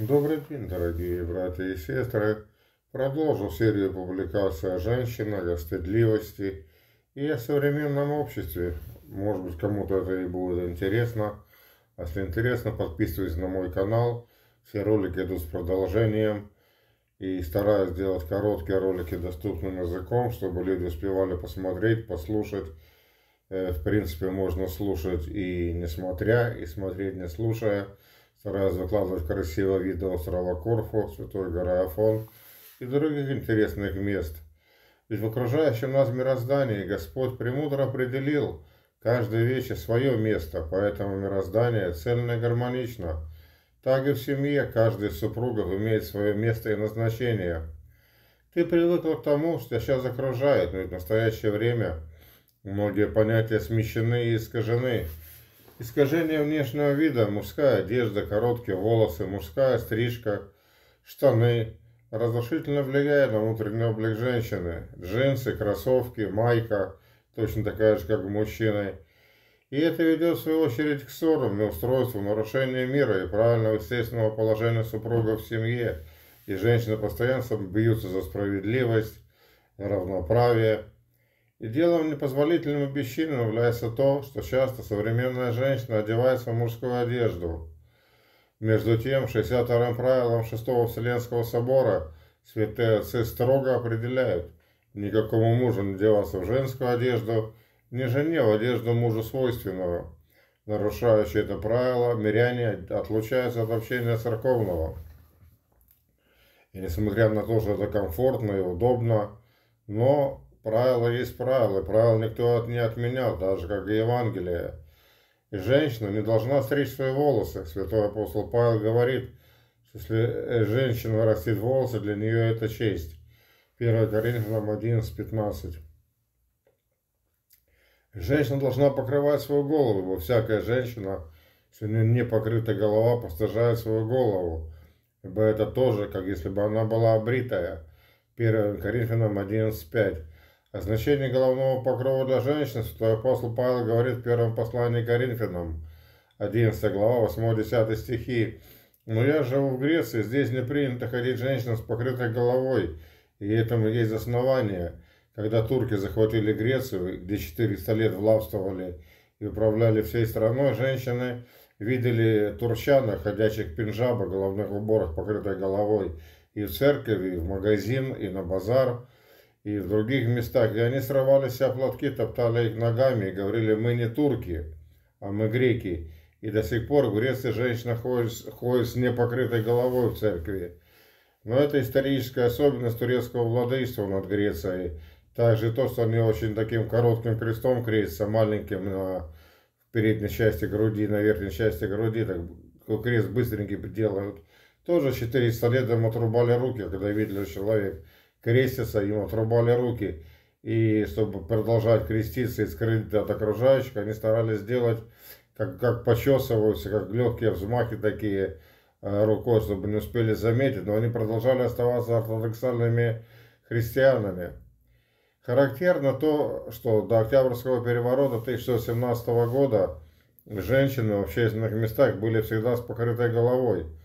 Добрый день, дорогие братья и сестры! Продолжу серию публикаций о женщинах, о стыдливости и о современном обществе. Может быть, кому-то это и будет интересно. А если интересно, подписывайтесь на мой канал. Все ролики идут с продолжением. И стараюсь делать короткие ролики доступным языком, чтобы люди успевали посмотреть, послушать. Э, в принципе, можно слушать и не смотря, и смотреть не слушая. Стараюсь выкладывать красивое видео острова Корфу, Святой горы Афон и других интересных мест. Ведь в окружающем нас мироздании Господь премудро определил каждой вещи свое место, поэтому мироздание цельно и гармонично. Так и в семье каждый из супругов имеет свое место и назначение. Ты привыкла к тому, что сейчас окружает, но ведь в настоящее время многие понятия смещены и искажены – Искажение внешнего вида, мужская одежда, короткие волосы, мужская стрижка, штаны разрушительно влияет на внутренний облик женщины. Джинсы, кроссовки, майка, точно такая же, как у мужчины. И это ведет, в свою очередь, к ссорам, неустройству, нарушению мира и правильного естественного положения супруга в семье. И женщины постоянно бьются за справедливость, равноправие. И делом непозволительным и бесчинным является то, что часто современная женщина одевается в мужскую одежду. Между тем, 62-м правилом 6-го Вселенского собора святые отцы строго определяют, никакому мужу не деваться в женскую одежду, ни жене в одежду мужу свойственную, Нарушающие это правило, миряне отлучаются от общения церковного. И несмотря на то, что это комфортно и удобно, но Правила есть правила, правила никто от не отменял, даже как и Евангелие. И женщина не должна стричь свои волосы. Святой апостол Павел говорит, что если э, женщина вырастит волосы, для нее это честь. 1 Коринфянам 11:15. Женщина должна покрывать свою голову, ибо всякая женщина, если у нее не покрыта голова, постажает свою голову, ибо это тоже, как если бы она была обритая. 1 Коринфянам 11.5. О значении головного покрова для женщин святой апостол Павел говорит в первом послании Коринфянам, 11 глава, 8-10 стихи. «Но я живу в Греции, здесь не принято ходить женщинам с покрытой головой, и этому есть основание. Когда турки захватили Грецию, где 400 лет влавствовали и управляли всей страной, женщины видели турчан, ходящих пинжаба, головных уборах, покрытой головой, и в церковь, и в магазин, и на базар» и в других местах, где они срывали себя платки, топтали их ногами и говорили, мы не турки, а мы греки. И до сих пор в Греции женщина ходит, ходит с непокрытой головой в церкви. Но это историческая особенность турецкого владычества над Грецией. Также то, что они очень таким коротким крестом крестятся, маленьким на передней части груди, на верхней части груди, так крест быстренький делают. Тоже 400 лет им отрубали руки, когда видели человека крестятся, им отрубали руки. И чтобы продолжать креститься и скрыть от окружающих, они старались делать, как, как почесываются, как легкие взмахи такие э, рукой, чтобы не успели заметить, но они продолжали оставаться ортодоксальными христианами. Характерно то, что до Октябрьского переворота 1917 года женщины в общественных местах были всегда с покрытой головой –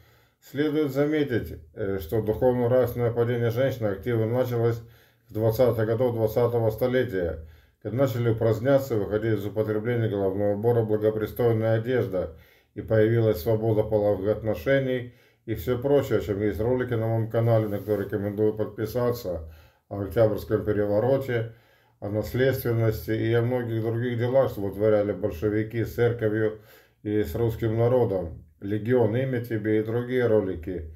Следует заметить, э, что духовно-нравственное падение женщин активно началось в 20-х годах 20 -го столетия, когда начали упраздняться и выходить из употребления головного убора благопристойная одежда, и появилась свобода половых отношений и все прочее, о чем есть ролики на моем канале, на которые рекомендую подписаться, о Октябрьском перевороте, о наследственности и о многих других делах, что вытворяли большевики с церковью и с русским народом, Легион, имя тебе и другие ролики,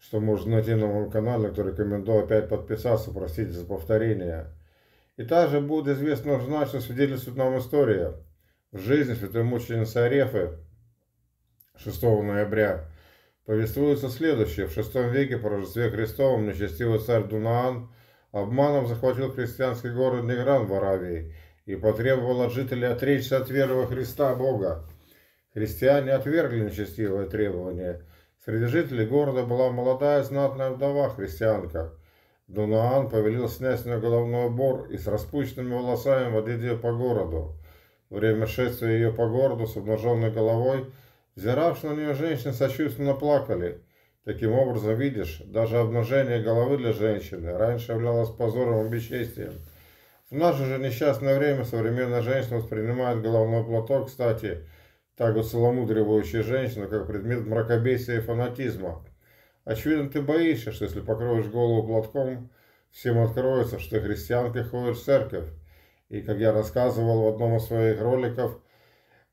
что можно найти на моем канале, то рекомендую опять подписаться, простите за повторение. И также будет известно однозначно свидетельствует нам история. В жизни святой мученицы Арефы 6 ноября повествуется следующее. В VI веке по Рождестве Христовом нечестивый царь Дунаан обманом захватил христианский город Негран в Аравии и потребовал от жителей отречься от веры во Христа Бога. Крестьяне отвергли нечестивое требование. Среди жителей города была молодая знатная вдова-христианка. Дунаан повелел снять с нее головной убор и с распущенными волосами водить ее по городу. Время шествия ее по городу с обнаженной головой, взиравши на нее женщины сочувственно плакали. Таким образом, видишь, даже обнажение головы для женщины раньше являлось позором и бесчестием. В наше же несчастное время современная женщина воспринимает головной платок, кстати, так вот целомудривающая женщина, как предмет мракобесия и фанатизма. Очевидно, ты боишься, что если покроешь голову платком, всем откроется, что христианка ходишь в церковь. И, как я рассказывал в одном из своих роликов,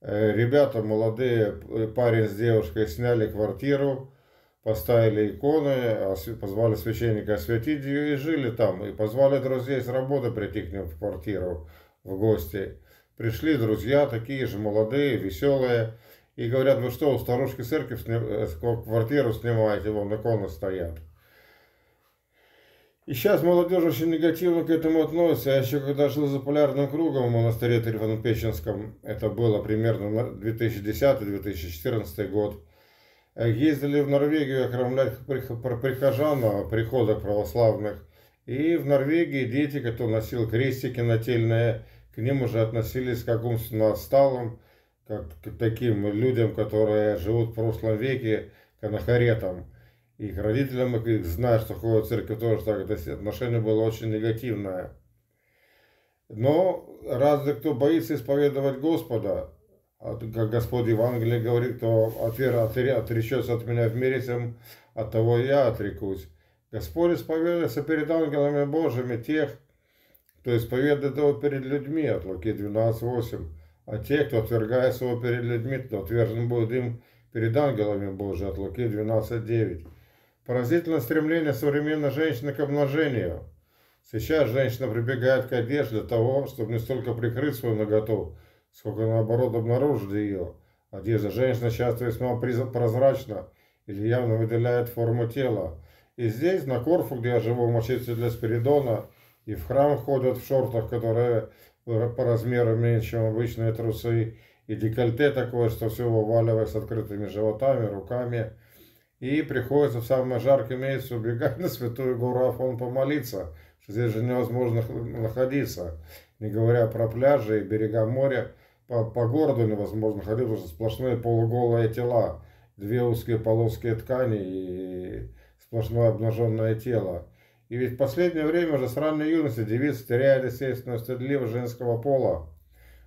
э, ребята молодые, э, парень с девушкой сняли квартиру, поставили иконы, позвали священника осветить ее и жили там. И позвали друзей с работы прийти к ним в квартиру в гости пришли друзья, такие же молодые, веселые, и говорят, вы «Ну что, у старушки церкви сни... Э, квартиру снимаете, вон иконы стоят. И сейчас молодежь очень негативно к этому относится. Я а еще когда жил за полярным кругом в монастыре Трифонопеченском, это было примерно 2010-2014 год, э, ездили в Норвегию окромлять прихожан на приходах православных. И в Норвегии дети, которые носили крестики нательные, к ним уже относились как умственно отсталым, как к таким людям, которые живут в прошлом веке, канахаретам. И к родителям, и к их зная, что ходят в церковь, тоже так. То отношение было очень негативное. Но разве кто боится исповедовать Господа, а как Господь Евангелие говорит, то отвер, отре, отречется от меня в мире тем, от того я отрекусь. Господь исповедовался перед ангелами Божьими тех, то есть исповедует его перед людьми, от Луки 12.8. А те, кто отвергает его перед людьми, то отвержен будет им перед ангелами Божьими, от Луки 12.9. Поразительное стремление современной женщины к обнажению. Сейчас женщина прибегает к одежде для того, чтобы не столько прикрыть свою наготу, сколько наоборот обнаружить ее. Одежда женщины часто весьма прозрачна или явно выделяет форму тела. И здесь, на Корфу, где я живу в мочиться для Спиридона, и в храм ходят в шортах, которые по размеру меньше, чем обычные трусы, и декольте такое, что все вываливает с открытыми животами, руками. И приходится в самый жаркий месяц убегать на святую гору Афон помолиться, что здесь же невозможно находиться, не говоря про пляжи и берега моря. По, по городу невозможно ходить, потому что сплошные полуголые тела, две узкие полоски ткани и сплошное обнаженное тело. И ведь в последнее время уже с ранней юности девицы теряли естественную стыдливость женского пола,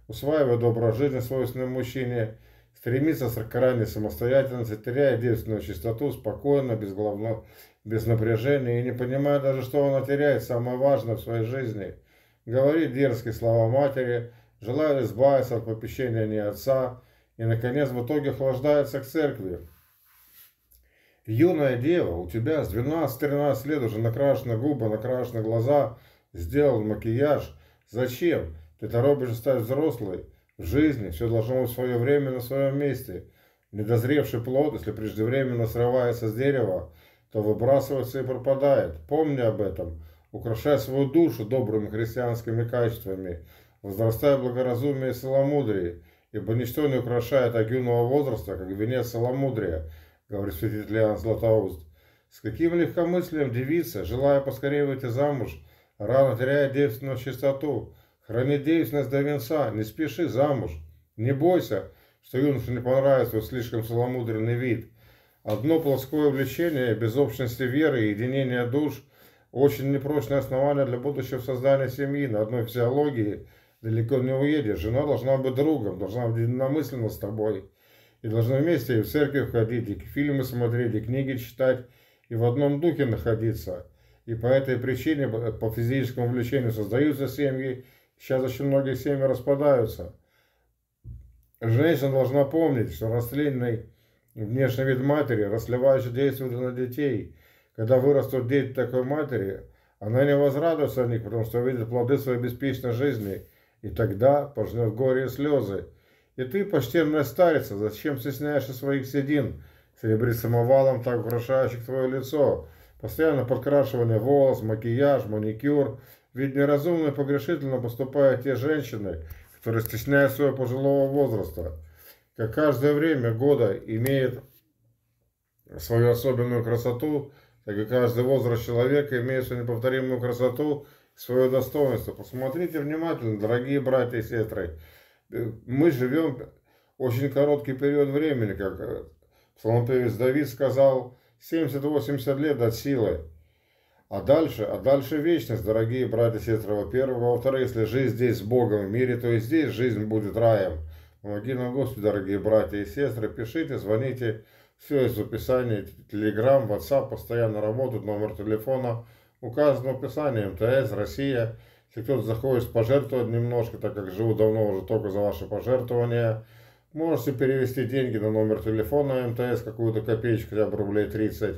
усваивая добрую жизнь, свойственную мужчине, стремится к крайней самостоятельности, теряя девственную чистоту, спокойно, без, головно, без напряжения и не понимая даже, что она теряет самое важное в своей жизни. Говорит дерзкие слова матери, желая избавиться от попечения не отца и, наконец, в итоге охлаждается к церкви. Юная дева, у тебя с 12-13 лет уже накрашены губы, накрашены глаза, сделал макияж. Зачем? Ты торопишься стать взрослой. В жизни все должно быть в свое время на своем месте. Недозревший плод, если преждевременно срывается с дерева, то выбрасывается и пропадает. Помни об этом. Украшай свою душу добрыми христианскими качествами. Возрастай благоразумие и целомудрии, ибо ничто не украшает юного возраста, как венец целомудрия – говорит святитель Иоанн Златоуст. С каким легкомыслием девица, желая поскорее выйти замуж, рано теряя девственную чистоту, храни девственность до венца, не спеши замуж, не бойся, что юноше не понравится слишком целомудренный вид. Одно плоское влечение, без общности веры и единения душ – очень непрочное основание для будущего создания семьи. На одной физиологии далеко не уедешь. Жена должна быть другом, должна быть единомысленно с тобой и должны вместе и в церковь ходить, и фильмы смотреть, и книги читать, и в одном духе находиться. И по этой причине, по физическому влечению создаются семьи, сейчас очень многие семьи распадаются. Женщина должна помнить, что растленный внешний вид матери расливающе действует на детей. Когда вырастут дети такой матери, она не возрадуется о них, потому что увидит плоды своей беспечной жизни, и тогда пожнет горе и слезы. И ты, почтенная старица, зачем стесняешься своих седин, серебрит самовалом, так украшающих твое лицо? Постоянно подкрашивание волос, макияж, маникюр. Ведь неразумно и погрешительно поступают те женщины, которые стесняют своего пожилого возраста, как каждое время года имеет свою особенную красоту, так и каждый возраст человека имеет свою неповторимую красоту, свое достоинство. Посмотрите внимательно, дорогие братья и сестры. Э, мы живем очень короткий период времени, как псалмопевец э, Давид сказал, 70-80 лет от силы. А дальше, а дальше вечность, дорогие братья и сестры, во-первых, во-вторых, если жизнь здесь с Богом в мире, то и здесь жизнь будет раем. Помоги нам, Господи, дорогие братья и сестры, пишите, звоните, все из описания, Телеграм, Ватсап постоянно работают, номер телефона указан в описании, МТС, Россия, если кто-то захочет пожертвовать немножко, так как живу давно уже только за ваши пожертвования, можете перевести деньги на номер телефона МТС, какую-то копеечку, хотя бы рублей 30,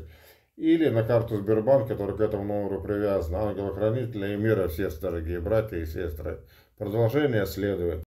или на карту Сбербанк, которая к этому номеру привязана. Ангела-хранителя и мира, все дорогие братья и сестры. Продолжение следует.